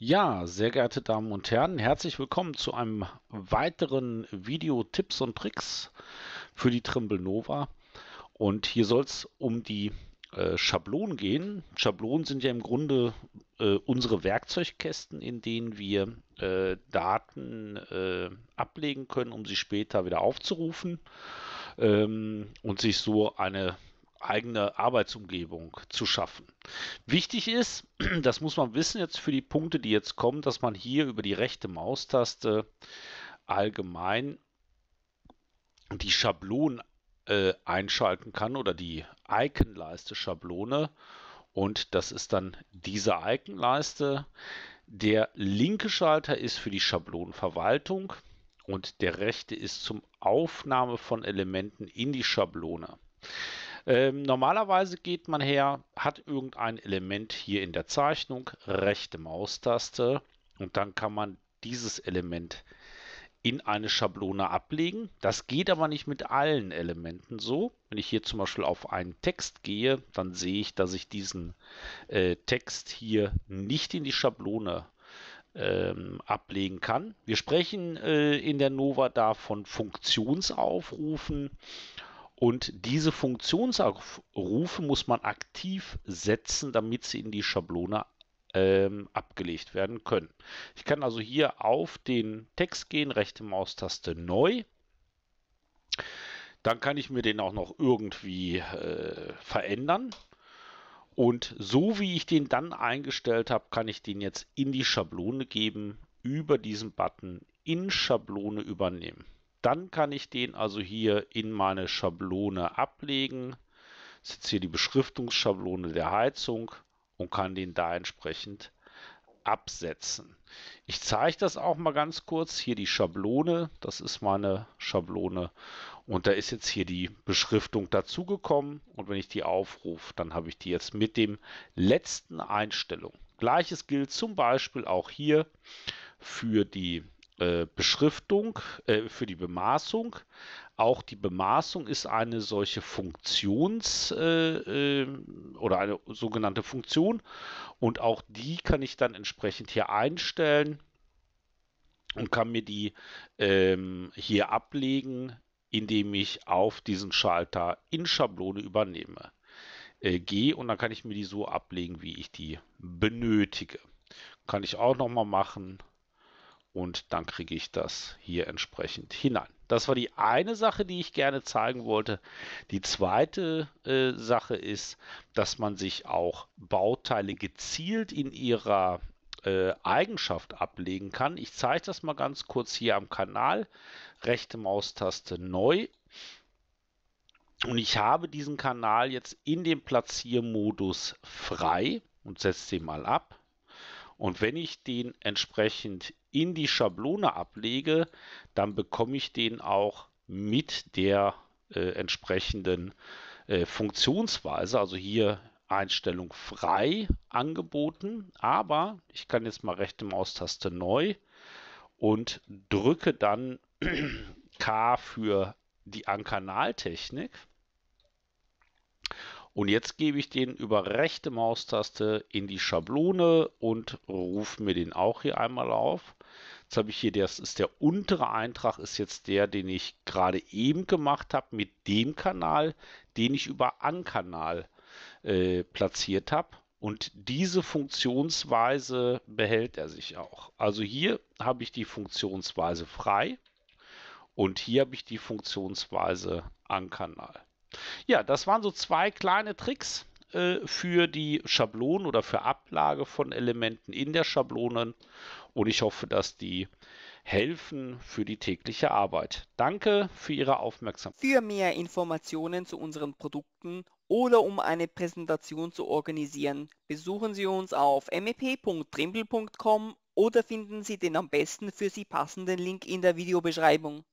Ja, sehr geehrte Damen und Herren, herzlich willkommen zu einem weiteren Video Tipps und Tricks für die Trimble Nova. Und hier soll es um die äh, Schablonen gehen. Schablonen sind ja im Grunde äh, unsere Werkzeugkästen, in denen wir äh, Daten äh, ablegen können, um sie später wieder aufzurufen ähm, und sich so eine eigene Arbeitsumgebung zu schaffen. Wichtig ist, das muss man wissen jetzt für die Punkte, die jetzt kommen, dass man hier über die rechte Maustaste allgemein die Schablonen äh, einschalten kann oder die Iconleiste Schablone und das ist dann diese Iconleiste. Der linke Schalter ist für die Schablonenverwaltung und der rechte ist zum Aufnahme von Elementen in die Schablone. Ähm, normalerweise geht man her, hat irgendein Element hier in der Zeichnung, rechte Maustaste und dann kann man dieses Element in eine Schablone ablegen. Das geht aber nicht mit allen Elementen so. Wenn ich hier zum Beispiel auf einen Text gehe, dann sehe ich, dass ich diesen äh, Text hier nicht in die Schablone ähm, ablegen kann. Wir sprechen äh, in der Nova da von Funktionsaufrufen und diese Funktionsrufe muss man aktiv setzen, damit sie in die Schablone ähm, abgelegt werden können. Ich kann also hier auf den Text gehen, rechte Maustaste neu. Dann kann ich mir den auch noch irgendwie äh, verändern. Und so wie ich den dann eingestellt habe, kann ich den jetzt in die Schablone geben, über diesen Button in Schablone übernehmen. Dann kann ich den also hier in meine Schablone ablegen. Das ist jetzt hier die Beschriftungsschablone der Heizung und kann den da entsprechend absetzen. Ich zeige das auch mal ganz kurz. Hier die Schablone, das ist meine Schablone und da ist jetzt hier die Beschriftung dazugekommen und wenn ich die aufrufe, dann habe ich die jetzt mit dem letzten Einstellung. Gleiches gilt zum Beispiel auch hier für die äh, Beschriftung, äh, für die Bemaßung. Auch die Bemaßung ist eine solche Funktions- äh, ähm, oder eine sogenannte Funktion und auch die kann ich dann entsprechend hier einstellen und kann mir die ähm, hier ablegen, indem ich auf diesen Schalter in Schablone übernehme. Äh, G und dann kann ich mir die so ablegen, wie ich die benötige. Kann ich auch nochmal machen und dann kriege ich das hier entsprechend hinein. Das war die eine Sache, die ich gerne zeigen wollte. Die zweite äh, Sache ist, dass man sich auch Bauteile gezielt in ihrer äh, Eigenschaft ablegen kann. Ich zeige das mal ganz kurz hier am Kanal. Rechte Maustaste neu. Und ich habe diesen Kanal jetzt in dem Platziermodus frei und setze den mal ab. Und wenn ich den entsprechend in die Schablone ablege, dann bekomme ich den auch mit der äh, entsprechenden äh, Funktionsweise, also hier Einstellung frei angeboten, aber ich kann jetzt mal rechte Maustaste neu und drücke dann K für die Ankanaltechnik. Und jetzt gebe ich den über rechte Maustaste in die Schablone und rufe mir den auch hier einmal auf. Jetzt habe ich hier, das ist der untere Eintrag, ist jetzt der, den ich gerade eben gemacht habe mit dem Kanal, den ich über Ankanal äh, platziert habe. Und diese Funktionsweise behält er sich auch. Also hier habe ich die Funktionsweise frei und hier habe ich die Funktionsweise an Kanal. Ja, das waren so zwei kleine Tricks äh, für die Schablonen oder für Ablage von Elementen in der Schablonen. Und ich hoffe, dass die helfen für die tägliche Arbeit. Danke für Ihre Aufmerksamkeit. Für mehr Informationen zu unseren Produkten oder um eine Präsentation zu organisieren, besuchen Sie uns auf mep.trimble.com oder finden Sie den am besten für Sie passenden Link in der Videobeschreibung.